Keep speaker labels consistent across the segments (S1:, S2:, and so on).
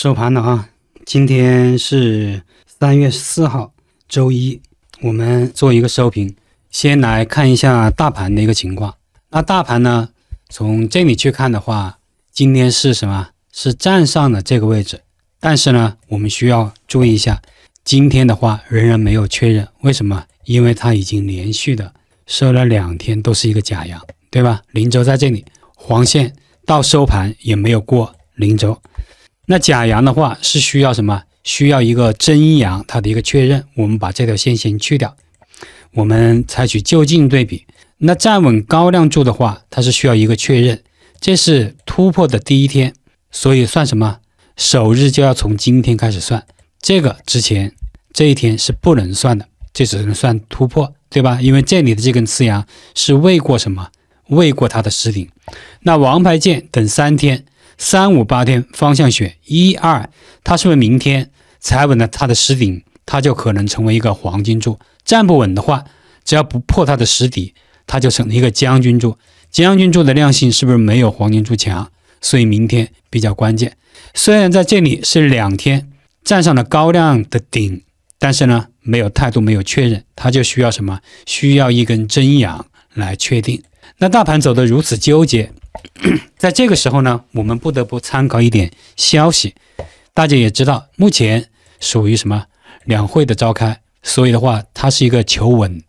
S1: 收盘了啊！今天是三月四号，周一，我们做一个收评。先来看一下大盘的一个情况。那大盘呢，从这里去看的话，今天是什么？是站上了这个位置。但是呢，我们需要注意一下，今天的话仍然没有确认。为什么？因为它已经连续的收了两天都是一个假阳，对吧？零轴在这里，黄线到收盘也没有过零轴。那假阳的话是需要什么？需要一个真阳，它的一个确认。我们把这条线先去掉。我们采取就近对比。那站稳高量柱的话，它是需要一个确认。这是突破的第一天，所以算什么？首日就要从今天开始算。这个之前这一天是不能算的，这只能算突破，对吧？因为这里的这根次阳是未过什么？未过它的时顶。那王牌剑等三天。三五八天方向选一二，它是不是明天踩稳了它的实顶，它就可能成为一个黄金柱；站不稳的话，只要不破它的实底，它就成了一个将军柱。将军柱的量性是不是没有黄金柱强？所以明天比较关键。虽然在这里是两天站上了高量的顶，但是呢，没有态度，没有确认，它就需要什么？需要一根真阳来确定。那大盘走的如此纠结。在这个时候呢，我们不得不参考一点消息。大家也知道，目前属于什么两会的召开，所以的话，它是一个求稳，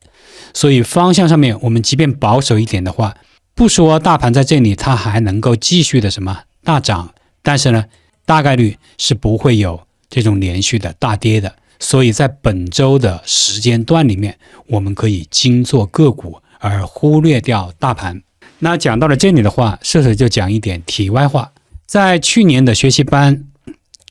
S1: 所以方向上面，我们即便保守一点的话，不说大盘在这里，它还能够继续的什么大涨，但是呢，大概率是不会有这种连续的大跌的。所以在本周的时间段里面，我们可以精做个股，而忽略掉大盘。那讲到了这里的话，射手就讲一点题外话。在去年的学习班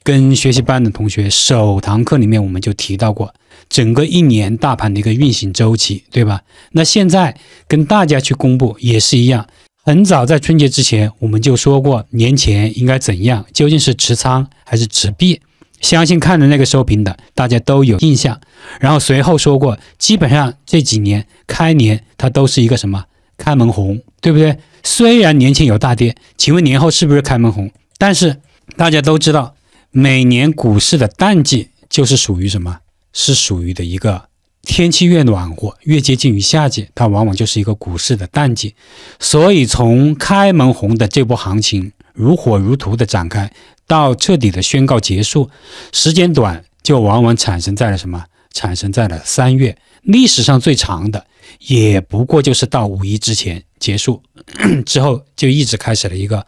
S1: 跟学习班的同学首堂课里面，我们就提到过整个一年大盘的一个运行周期，对吧？那现在跟大家去公布也是一样。很早在春节之前，我们就说过年前应该怎样，究竟是持仓还是持币？相信看的那个收评的大家都有印象。然后随后说过，基本上这几年开年它都是一个什么？开门红对不对？虽然年前有大跌，请问年后是不是开门红？但是大家都知道，每年股市的淡季就是属于什么？是属于的一个天气越暖和，越接近于夏季，它往往就是一个股市的淡季。所以从开门红的这波行情如火如荼的展开到彻底的宣告结束，时间短，就往往产生在了什么？产生在了三月，历史上最长的。也不过就是到五一之前结束，之后就一直开始了一个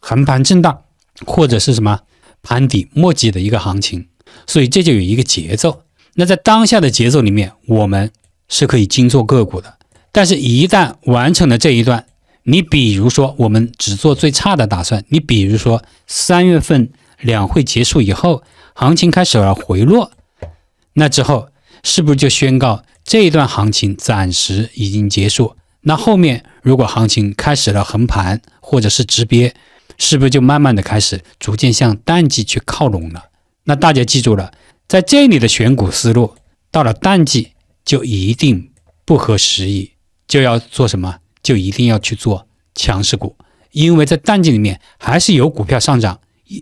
S1: 横 盘震荡，或者是什么盘底末迹的一个行情。所以这就有一个节奏。那在当下的节奏里面，我们是可以精做个股的。但是，一旦完成了这一段，你比如说，我们只做最差的打算，你比如说，三月份两会结束以后，行情开始了回落，那之后是不是就宣告？这一段行情暂时已经结束，那后面如果行情开始了横盘或者是直跌，是不是就慢慢的开始逐渐向淡季去靠拢了？那大家记住了，在这里的选股思路，到了淡季就一定不合时宜，就要做什么？就一定要去做强势股，因为在淡季里面还是有股票上涨，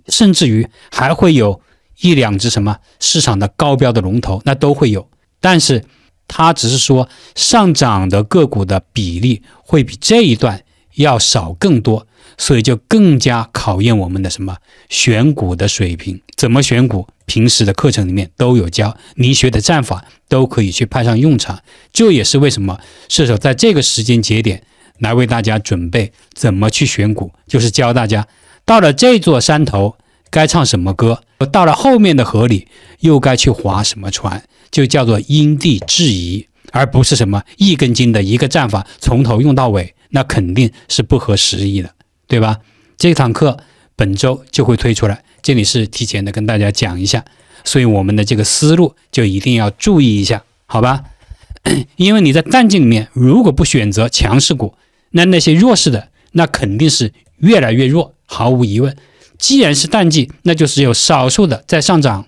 S1: 甚至于还会有一两只什么市场的高标的龙头，那都会有，但是。它只是说，上涨的个股的比例会比这一段要少更多，所以就更加考验我们的什么选股的水平？怎么选股？平时的课程里面都有教，你学的战法都可以去派上用场。这也是为什么射手在这个时间节点来为大家准备怎么去选股，就是教大家到了这座山头该唱什么歌，到了后面的河里又该去划什么船。就叫做因地制宜，而不是什么一根筋的一个战法，从头用到尾，那肯定是不合时宜的，对吧？这堂课本周就会推出来，这里是提前的跟大家讲一下，所以我们的这个思路就一定要注意一下，好吧？因为你在淡季里面，如果不选择强势股，那那些弱势的，那肯定是越来越弱，毫无疑问。既然是淡季，那就是有少数的在上涨，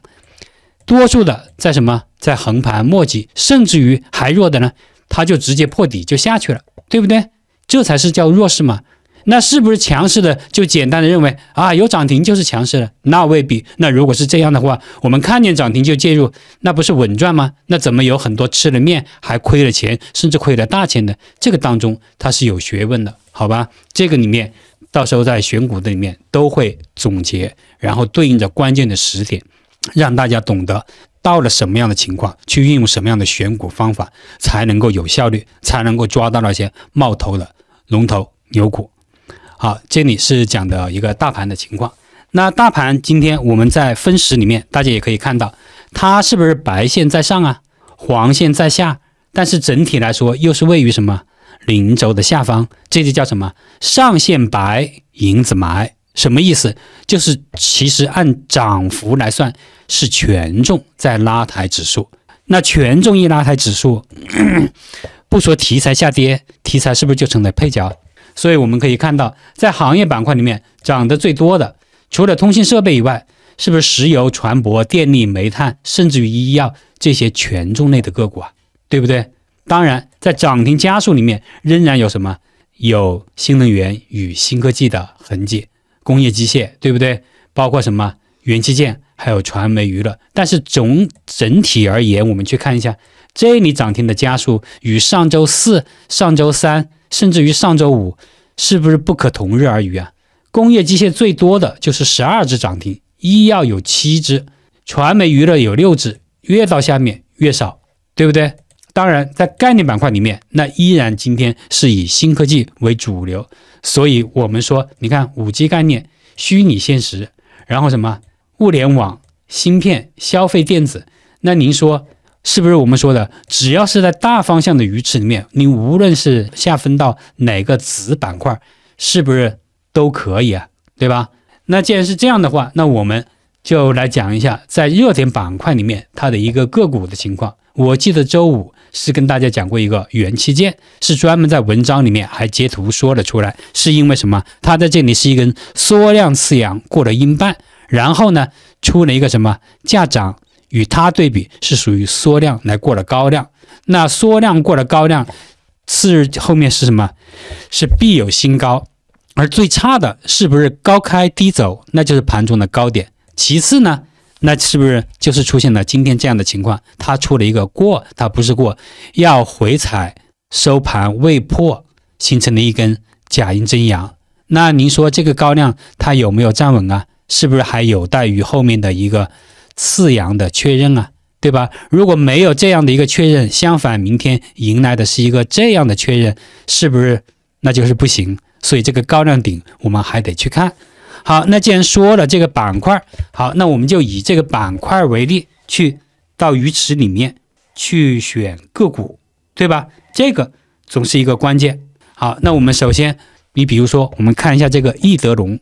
S1: 多数的在什么？在横盘末级，甚至于还弱的呢，它就直接破底就下去了，对不对？这才是叫弱势嘛。那是不是强势的就简单的认为啊有涨停就是强势了？那未必。那如果是这样的话，我们看见涨停就介入，那不是稳赚吗？那怎么有很多吃了面还亏了钱，甚至亏了大钱的？这个当中它是有学问的，好吧？这个里面到时候在选股的里面都会总结，然后对应着关键的时点。让大家懂得到了什么样的情况，去运用什么样的选股方法，才能够有效率，才能够抓到那些冒头的龙头牛股。好，这里是讲的一个大盘的情况。那大盘今天我们在分时里面，大家也可以看到，它是不是白线在上啊，黄线在下，但是整体来说又是位于什么零轴的下方，这就叫什么上线白，银子埋，什么意思？就是其实按涨幅来算。是权重在拉抬指数，那权重一拉抬指数，不说题材下跌，题材是不是就成了配角？所以我们可以看到，在行业板块里面涨得最多的，除了通信设备以外，是不是石油、船舶、电力、煤炭，甚至于医药这些权重类的个股啊？对不对？当然，在涨停加速里面，仍然有什么有新能源与新科技的痕迹，工业机械，对不对？包括什么？元器件还有传媒娱乐，但是总整体而言，我们去看一下，这里涨停的家数与上周四、上周三，甚至于上周五，是不是不可同日而语啊？工业机械最多的就是十二只涨停，医药有七只，传媒娱乐有六只，越到下面越少，对不对？当然，在概念板块里面，那依然今天是以新科技为主流，所以我们说，你看五 G 概念、虚拟现实，然后什么？物联网、芯片、消费电子，那您说是不是我们说的，只要是在大方向的鱼池里面，您无论是下分到哪个子板块，是不是都可以啊？对吧？那既然是这样的话，那我们就来讲一下在热点板块里面它的一个个股的情况。我记得周五是跟大家讲过一个元器件，是专门在文章里面还截图说了出来，是因为什么？它在这里是一根缩量次阳过了阴半。然后呢，出了一个什么价涨，与它对比是属于缩量来过了高量，那缩量过了高量，次日后面是什么？是必有新高，而最差的是不是高开低走？那就是盘中的高点。其次呢，那是不是就是出现了今天这样的情况？它出了一个过，它不是过，要回踩收盘未破，形成了一根假阴真阳。那您说这个高量它有没有站稳啊？是不是还有待于后面的一个次阳的确认啊，对吧？如果没有这样的一个确认，相反，明天迎来的是一个这样的确认，是不是那就是不行？所以这个高量顶我们还得去看。好，那既然说了这个板块，好，那我们就以这个板块为例，去到鱼池里面去选个股，对吧？这个总是一个关键。好，那我们首先。你比如说，我们看一下这个易德龙，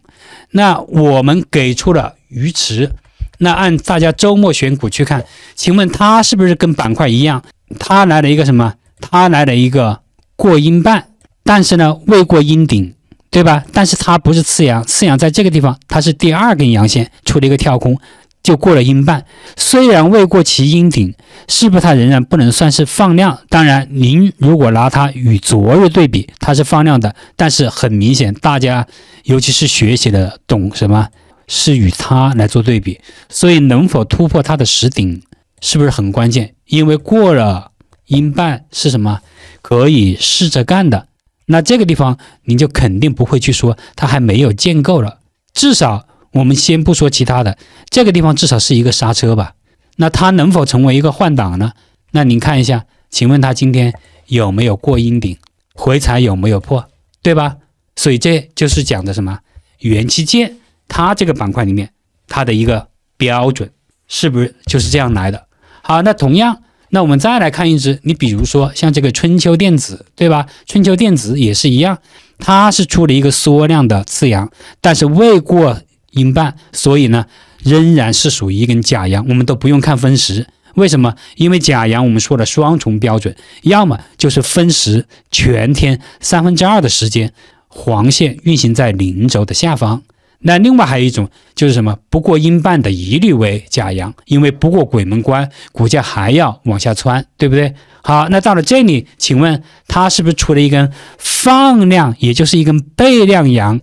S1: 那我们给出了鱼池，那按大家周末选股去看，请问它是不是跟板块一样？它来了一个什么？它来了一个过阴半，但是呢未过阴顶，对吧？但是它不是次阳，次阳在这个地方它是第二根阳线出了一个跳空。就过了英半，虽然未过其阴顶，是不是它仍然不能算是放量？当然，您如果拿它与昨日对比，它是放量的，但是很明显，大家尤其是学习的懂什么，是与它来做对比，所以能否突破它的实顶，是不是很关键？因为过了英半是什么，可以试着干的。那这个地方，您就肯定不会去说它还没有建构了，至少。我们先不说其他的，这个地方至少是一个刹车吧？那它能否成为一个换挡呢？那您看一下，请问它今天有没有过阴顶？回踩有没有破？对吧？所以这就是讲的什么元器件？它这个板块里面它的一个标准是不是就是这样来的？好，那同样，那我们再来看一只，你比如说像这个春秋电子，对吧？春秋电子也是一样，它是出了一个缩量的次阳，但是未过。阴半，所以呢，仍然是属于一根假阳。我们都不用看分时，为什么？因为假阳我们说了双重标准，要么就是分时全天三分之二的时间黄线运行在零轴的下方。那另外还有一种就是什么？不过阴半的一律为假阳，因为不过鬼门关，股价还要往下穿，对不对？好，那到了这里，请问它是不是出了一根放量，也就是一根倍量阳？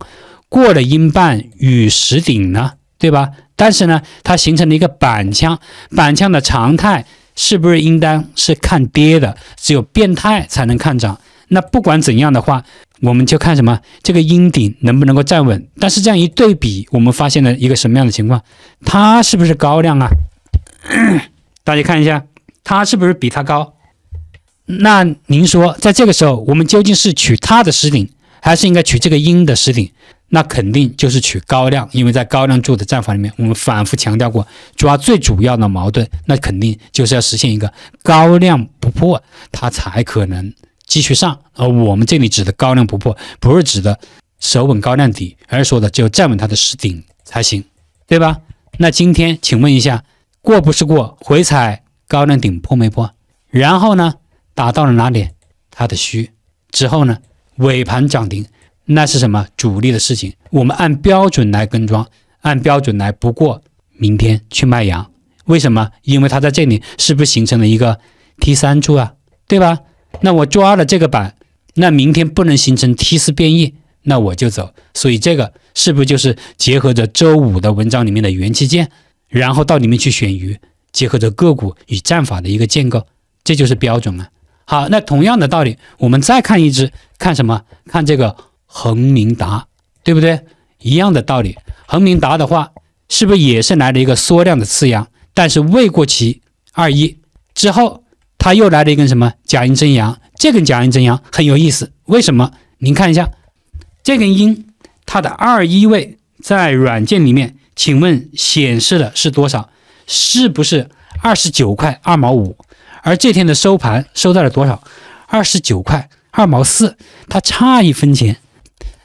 S1: 过了阴半与石顶呢，对吧？但是呢，它形成了一个板腔。板腔的常态是不是应当是看跌的？只有变态才能看涨。那不管怎样的话，我们就看什么？这个阴顶能不能够站稳？但是这样一对比，我们发现了一个什么样的情况？它是不是高量啊？大家看一下，它是不是比它高？那您说，在这个时候，我们究竟是取它的实顶，还是应该取这个阴的实顶？那肯定就是取高量，因为在高量柱的战法里面，我们反复强调过，抓最主要的矛盾，那肯定就是要实现一个高量不破，它才可能继续上。而我们这里指的高量不破，不是指的手稳高量底，而是说的只有站稳它的实顶才行，对吧？那今天，请问一下，过不是过，回踩高量顶破没破？然后呢，打到了哪里？它的虚之后呢，尾盘涨停。那是什么主力的事情？我们按标准来跟庄，按标准来。不过明天去卖羊，为什么？因为它在这里是不是形成了一个 T 三柱啊？对吧？那我抓了这个板，那明天不能形成 T 四变异，那我就走。所以这个是不是就是结合着周五的文章里面的元器件，然后到里面去选鱼，结合着个股与战法的一个建构，这就是标准啊。好，那同样的道理，我们再看一只，看什么？看这个。恒明达，对不对？一样的道理。恒明达的话，是不是也是来了一个缩量的次阳？但是未过期二一之后，它又来了一根什么假阴真阳？这根假阴真阳很有意思。为什么？您看一下，这根阴它的二一位在软件里面，请问显示的是多少？是不是二十九块二毛五？而这天的收盘收到了多少？二十九块二毛四，它差一分钱。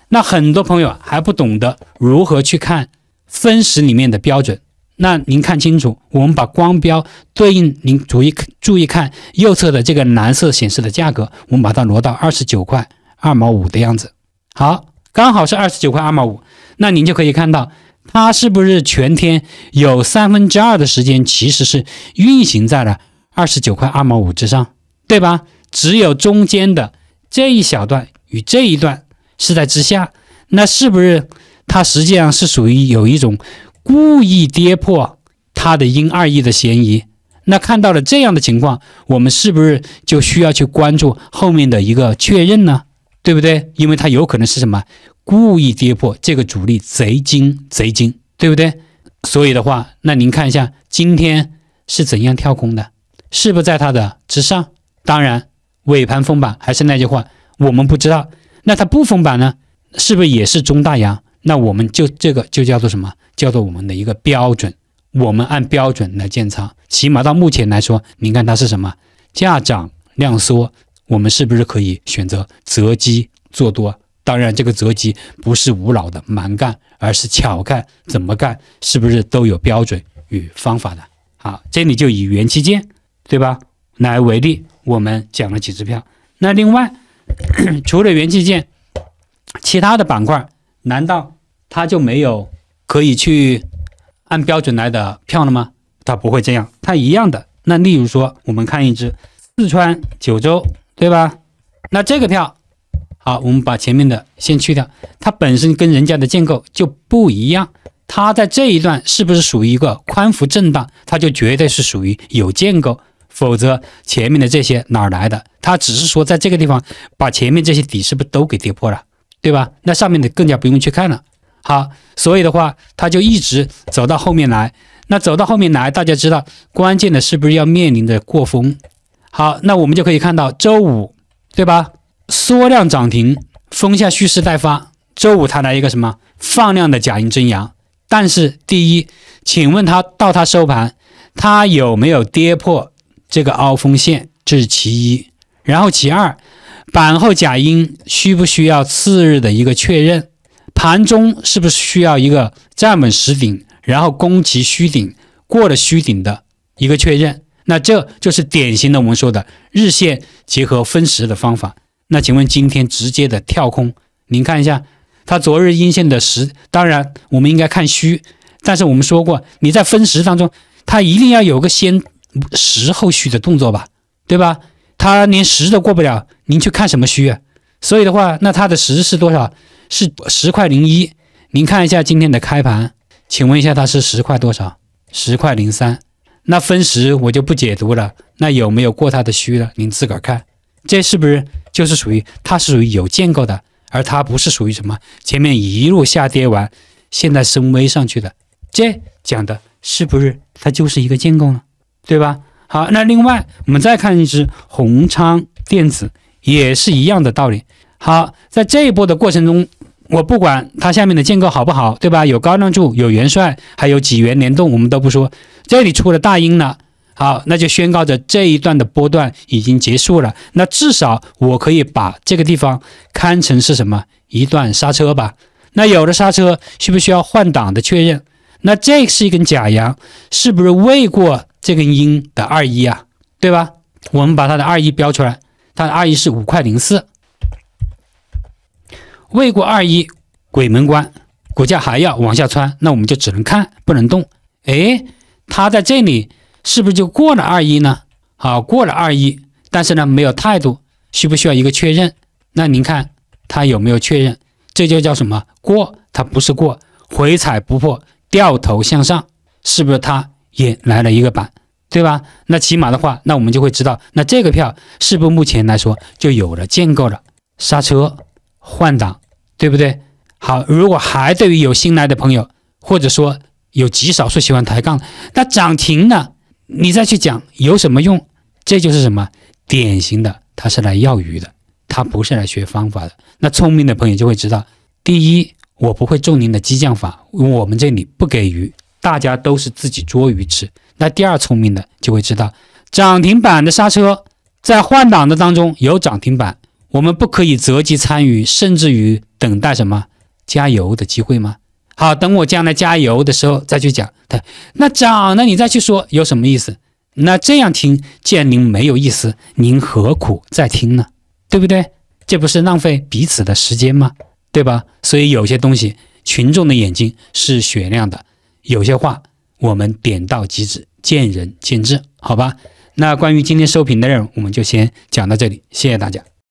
S1: 那很多朋友还不懂得如何去看分时里面的标准。那您看清楚，我们把光标对应，您注意注意看右侧的这个蓝色显示的价格，我们把它挪到二十九块二毛五的样子。好，刚好是二十九块二毛五。那您就可以看到，它是不是全天有三分之二的时间其实是运行在了二十九块二毛五之上，对吧？只有中间的这一小段与这一段。是在之下，那是不是它实际上是属于有一种故意跌破它的因二意的嫌疑？那看到了这样的情况，我们是不是就需要去关注后面的一个确认呢？对不对？因为它有可能是什么故意跌破这个主力贼精贼精，对不对？所以的话，那您看一下今天是怎样跳空的，是不是在它的之上？当然，尾盘封板还是那句话，我们不知道。那它不封板呢，是不是也是中大阳？那我们就这个就叫做什么？叫做我们的一个标准，我们按标准来建仓。起码到目前来说，您看它是什么价涨量缩，我们是不是可以选择择机做多？当然，这个择机不是无脑的蛮干，而是巧干。怎么干？是不是都有标准与方法的？好，这里就以元器件，对吧，来为例，我们讲了几支票。那另外。除了元器件，其他的板块难道它就没有可以去按标准来的票了吗？它不会这样，它一样的。那例如说，我们看一只四川九州，对吧？那这个票，好，我们把前面的先去掉，它本身跟人家的建构就不一样。它在这一段是不是属于一个宽幅震荡？它就绝对是属于有建构。否则，前面的这些哪儿来的？他只是说，在这个地方把前面这些底是不是都给跌破了，对吧？那上面的更加不用去看了。好，所以的话，他就一直走到后面来。那走到后面来，大家知道，关键的是不是要面临着过峰？好，那我们就可以看到周五，对吧？缩量涨停，风向蓄势待发。周五它来一个什么放量的假阴真阳？但是第一，请问它到它收盘，它有没有跌破？这个凹峰线，这是其一。然后其二，板后假阴需不需要次日的一个确认？盘中是不是需要一个站稳实顶，然后攻其虚顶过了虚顶的一个确认？那这就是典型的我们说的日线结合分时的方法。那请问今天直接的跳空，您看一下，它昨日阴线的实，当然我们应该看虚，但是我们说过，你在分时当中，它一定要有个先。十后续的动作吧，对吧？他连十都过不了，您去看什么虚啊？所以的话，那它的十是多少？是十块零一。您看一下今天的开盘，请问一下它是十块多少？十块零三。那分时我就不解读了。那有没有过它的虚了？您自个儿看，这是不是就是属于它是属于有建构的？而它不是属于什么？前面一路下跌完，现在升微上去的，这讲的是不是它就是一个建构呢？对吧？好，那另外我们再看一只宏昌电子，也是一样的道理。好，在这一波的过程中，我不管它下面的建构好不好，对吧？有高亮柱，有元帅，还有几元联动，我们都不说。这里出了大阴了，好，那就宣告着这一段的波段已经结束了。那至少我可以把这个地方看成是什么一段刹车吧？那有了刹车，需不需要换挡的确认？那这是一根假阳，是不是未过？这根阴的二一啊，对吧？我们把它的二一标出来，它的二一是五块零四，未过二一鬼门关，股价还要往下穿，那我们就只能看不能动。哎，它在这里是不是就过了二一呢？好，过了二一，但是呢没有态度，需不需要一个确认？那您看它有没有确认？这就叫什么过？它不是过，回踩不破，掉头向上，是不是它？也来了一个板，对吧？那起码的话，那我们就会知道，那这个票是不是目前来说就有了建构了刹车换挡，对不对？好，如果还对于有新来的朋友，或者说有极少数喜欢抬杠，那涨停了你再去讲有什么用？这就是什么典型的，他是来要鱼的，他不是来学方法的。那聪明的朋友就会知道，第一，我不会中您的激将法，我们这里不给鱼。大家都是自己捉鱼吃。那第二聪明的就会知道，涨停板的刹车在换挡的当中有涨停板，我们不可以择机参与，甚至于等待什么加油的机会吗？好，等我将来加油的时候再去讲。对，那涨了你再去说有什么意思？那这样听见您没有意思，您何苦再听呢？对不对？这不是浪费彼此的时间吗？对吧？所以有些东西，群众的眼睛是雪亮的。有些话我们点到即止，见仁见智，好吧？那关于今天收评内容，我们就先讲到这里，谢谢大家。